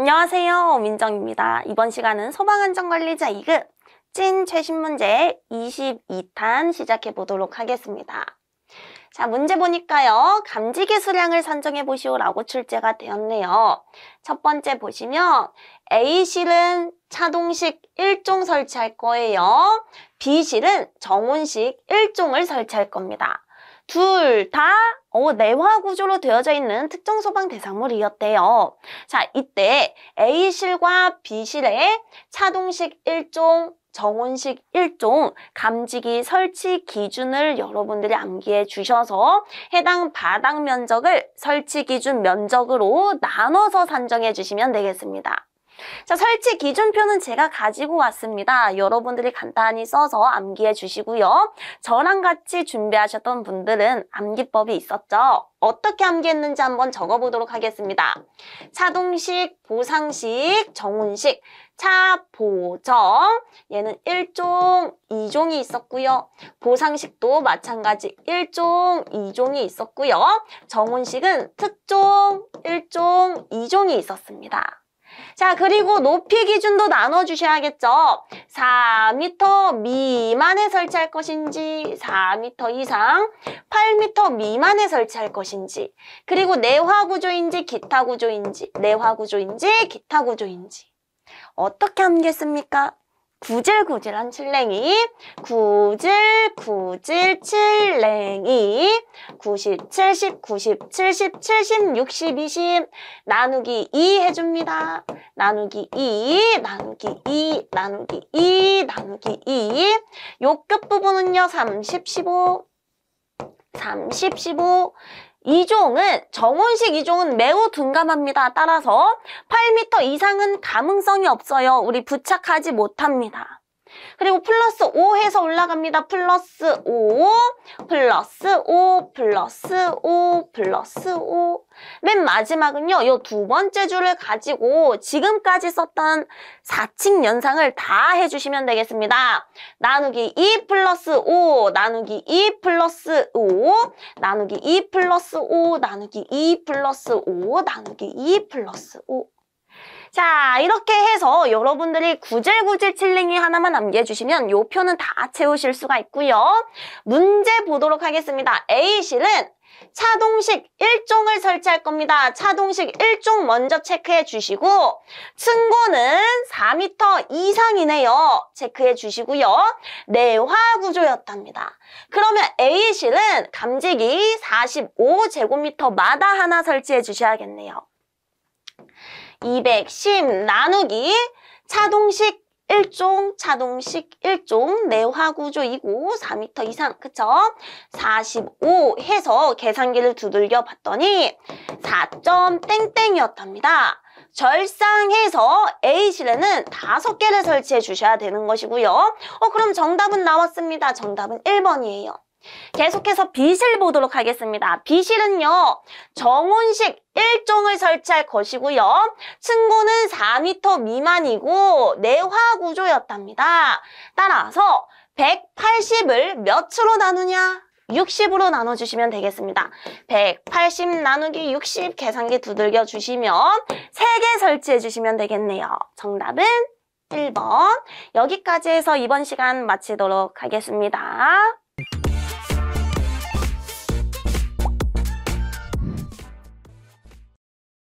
안녕하세요. 민정입니다. 이번 시간은 소방안전관리자 2급 찐 최신 문제 22탄 시작해 보도록 하겠습니다. 자, 문제 보니까요. 감지기 수량을 산정해 보시오라고 출제가 되었네요. 첫 번째 보시면 A실은 차동식 1종 설치할 거예요. B실은 정온식 1종을 설치할 겁니다. 둘다 어, 내화 구조로 되어져 있는 특정 소방 대상물이었대요. 자, 이때 A실과 B실에 차동식 1종, 정온식 1종, 감지기 설치 기준을 여러분들이 암기해 주셔서 해당 바닥 면적을 설치 기준 면적으로 나눠서 산정해 주시면 되겠습니다. 자, 설치 기준표는 제가 가지고 왔습니다. 여러분들이 간단히 써서 암기해 주시고요. 저랑 같이 준비하셨던 분들은 암기법이 있었죠? 어떻게 암기했는지 한번 적어보도록 하겠습니다. 차동식, 보상식, 정운식, 차보정 얘는 1종, 2종이 있었고요. 보상식도 마찬가지 1종, 2종이 있었고요. 정운식은 특종, 1종, 2종이 있었습니다. 자, 그리고 높이 기준도 나눠주셔야겠죠. 4m 미만에 설치할 것인지, 4m 이상, 8m 미만에 설치할 것인지, 그리고 내화 구조인지, 기타 구조인지, 내화 구조인지, 기타 구조인지. 어떻게 함겠습니까? 구질구질한 칠랭이 구질구질 칠랭이 90, 70, 90, 70, 70, 60, 20 나누기 2 해줍니다 나누기 2, 나누기 2, 나누기 2, 나누기 2요 끝부분은요 30, 15 30, 15 이종은 정원식 이종은 매우 둔감합니다. 따라서 8m 이상은 가능성이 없어요. 우리 부착하지 못합니다. 그리고 플러스 5 해서 올라갑니다. 플러스 5, 플러스 5, 플러스 5, 플러스 5. 맨 마지막은요. 이 두 번째 줄을 가지고 지금까지 썼던 4칙 연상을 다 해주시면 되겠습니다. 나누기 2 플러스 5, 나누기 2 플러스 5, 나누기 2 플러스 5, 나누기 2 플러스 5, 나누기 2 플러스 5. 자 이렇게 해서 여러분들이 구질구질 칠링이 하나만 남겨주시면 요 표는 다 채우실 수가 있고요. 문제 보도록 하겠습니다. A실은 차동식 1종을 설치할 겁니다. 차동식 1종 먼저 체크해 주시고 층고는 4m 이상이네요. 체크해 주시고요. 내화구조였답니다. 그러면 A실은 감지기 45제곱미터마다 하나 설치해 주셔야겠네요. 210 나누기 차동식 1종, 차동식 1종, 내화구조이고 4m 이상, 그쵸? 45 해서 계산기를 두들겨 봤더니 4점 땡땡이었답니다. 절상해서 A실에는 다섯 개를 설치해 주셔야 되는 것이고요. 어, 그럼 정답은 나왔습니다. 정답은 1번이에요. 계속해서 빛을 보도록 하겠습니다. 빛실은요 정운식 1종을 설치할 것이고요. 층고는 4m 미만이고 내화 구조였답니다. 따라서 180을 몇으로 나누냐? 60으로 나눠주시면 되겠습니다. 180 나누기 60 계산기 두들겨 주시면 3개 설치해 주시면 되겠네요. 정답은 1번. 여기까지 해서 이번 시간 마치도록 하겠습니다.